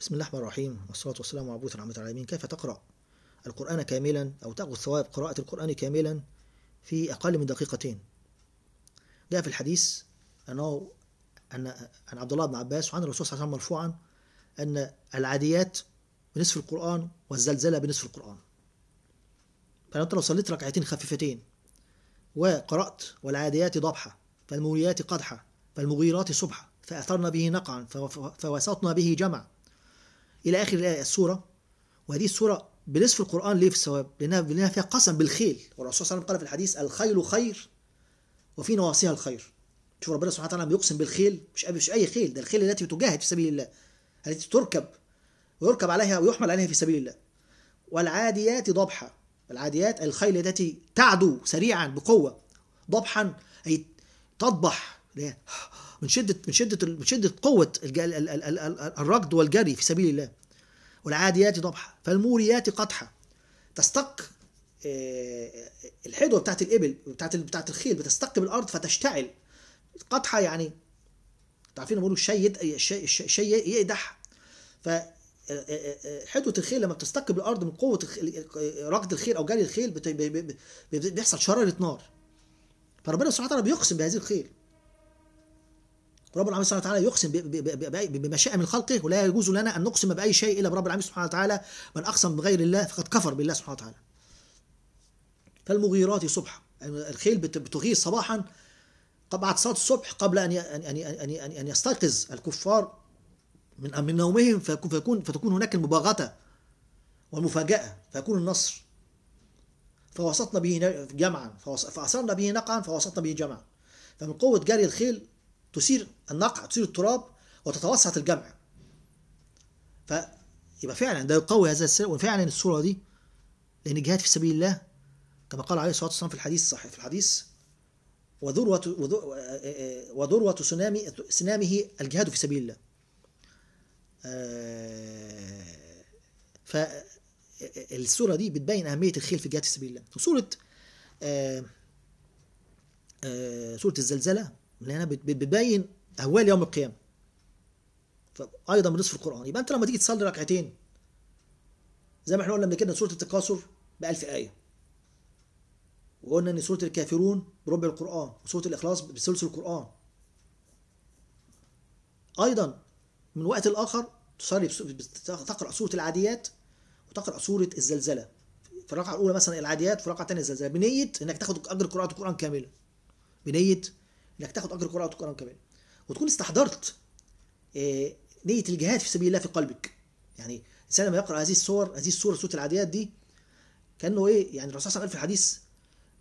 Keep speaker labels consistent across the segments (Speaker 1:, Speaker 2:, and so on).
Speaker 1: بسم الله الرحمن الرحيم والصلاة والسلام على مبعوث رحمة العالمين كيف تقرأ القرآن كاملا أو تأخذ ثواب قراءة القرآن كاملا في أقل من دقيقتين جاء في الحديث أنه أن عن عبد الله بن عباس وعن الرسول صلى الله عليه وسلم مرفوعا أن العاديات بنصف القرآن والزلزلة بنصف القرآن فأنت لو صليت ركعتين خفيفتين وقرأت والعاديات ضبحة فالموريات قدحة فالمغيرات صبحة فأثرنا به نقعا فوسطنا به جمعا الى اخر السوره وهذه السوره بنصف القران ليه في الثواب؟ لانها لانها فيها قسم بالخيل والرسول صلى الله عليه وسلم قال في الحديث الخيل خير وفي نواصيها الخير شوف ربنا سبحانه وتعالى بيقسم بالخيل مش مش اي خيل ده الخيل التي تجاهد في سبيل الله التي تركب ويركب عليها ويحمل عليها في سبيل الله والعاديات ضبحا العاديات الخيل التي تعدو سريعا بقوه ضبحا اي تضبح من شده من شده من شده قوه الركض والجري في سبيل الله والعاديات ضبحا فالموريات قدحا تستق آه، الحدوه بتاعت الابل بتاعت بتاعت الخيل بتستق بالارض فتشتعل قدحا يعني عارفين بيقولوا الشيء الشيء يقدح ف حدوة آه، آه، الخيل لما بتستقب الارض من قوه ركض الخيل او جري الخيل بيحصل شراره نار فربنا سبحانه وتعالى بيقسم بهذه الخيل رب العالمين سبحانه وتعالى يقسم بمشاء من خلقه ولا يجوز لنا أن نقسم بأي شيء إلا برب العالمين سبحانه وتعالى من أقسم بغير الله فقد كفر بالله سبحانه وتعالى فالمغيرات صبحا يعني الخيل بتغير صباحا بعد صلاة الصبح قبل أن أن أن ان يستيقظ الكفار من من نومهم فيكون فتكون هناك المباغتة والمفاجأة فيكون النصر فوسطنا به جمعا فأصرنا به نقعا فوسطنا به جمعا فمن قوة جري الخيل تثير النقع تثير التراب وتتوسط الجمع فيبقى فعلا ده يقوي هذا السر وفعلا الصورة دي لأن الجهاد في سبيل الله كما قال عليه الصلاة والسلام في الحديث الصحيح في الحديث وذروة وذروة سنامي سنامه الجهاد في سبيل الله آه، فالسورة دي بتبين أهمية الخيل في الجهاد في سبيل الله وسورة سورة آه، آه، الزلزلة لأنها بتبين أهوال يوم القيامة فأيضا بنصف القرآن يبقى أنت لما تيجي تصلي ركعتين زي ما احنا قلنا قبل كده سورة التكاثر ب 1000 آية وقلنا إن سورة الكافرون بربع القرآن وسورة الإخلاص بثلث القرآن أيضا من وقت لآخر تصلي تقرأ سورة العاديات وتقرأ سورة الزلزلة في الرقعة الأولى مثلا العاديات في الرقعة الثانية الزلزلة بنية إنك تاخد أجر قراءة القرآن كامله بنية انك تاخد اجر القران كمان وتكون استحضرت آه، نيه الجهاد في سبيل الله في قلبك يعني الانسان لما يقرا هذه السور هذه السور سوره العاديات دي كانه ايه يعني الرسول صلى الله عليه وسلم في الحديث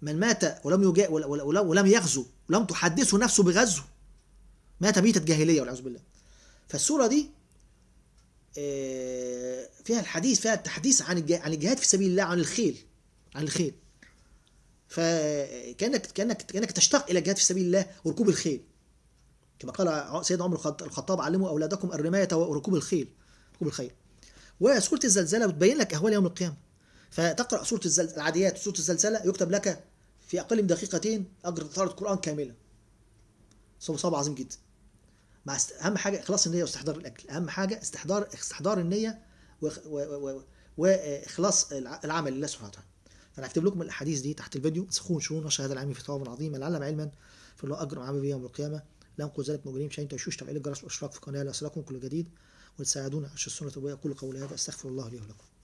Speaker 1: من مات ولم يجا ولم يغزو ولم تحدثه نفسه بغزو مات ميته جاهليه والعياذ بالله فالسوره دي آه، فيها الحديث فيها التحديث عن عن الجهاد في سبيل الله عن الخيل عن الخيل فكانك كانك كانك تشتاق الى الجهاد في سبيل الله وركوب الخيل كما قال سيدنا عمر الخطاب علموا اولادكم الرمايه وركوب الخيل ركوب الخيل وسوره الزلزله بتبين لك اهوال يوم القيامه فتقرا سوره الزلزله العاديات سوره الزلزله يكتب لك في اقل من دقيقتين اجر تلاوه قران كامله صواب عظيم جدا مع است... اهم حاجه اخلاص النيه واستحضار الاكل اهم حاجه استحضار استحضار النيه واخلاص و... و... و... العمل لله سبحانه وتعالى انا هكتب لكم الاحاديث دي تحت الفيديو سخون انشروه نشر هذا العلم في ثواب عظيم من علم علما فله اجر عمل به يوم القيامه لا انقذ ذلك مجرمين شيئا تشوش تفعيل الجرس واشتراك في القناه لاصلكم كل جديد وتساعدونا على السنه النبويه اقول قولي هذا استغفر الله لي ولكم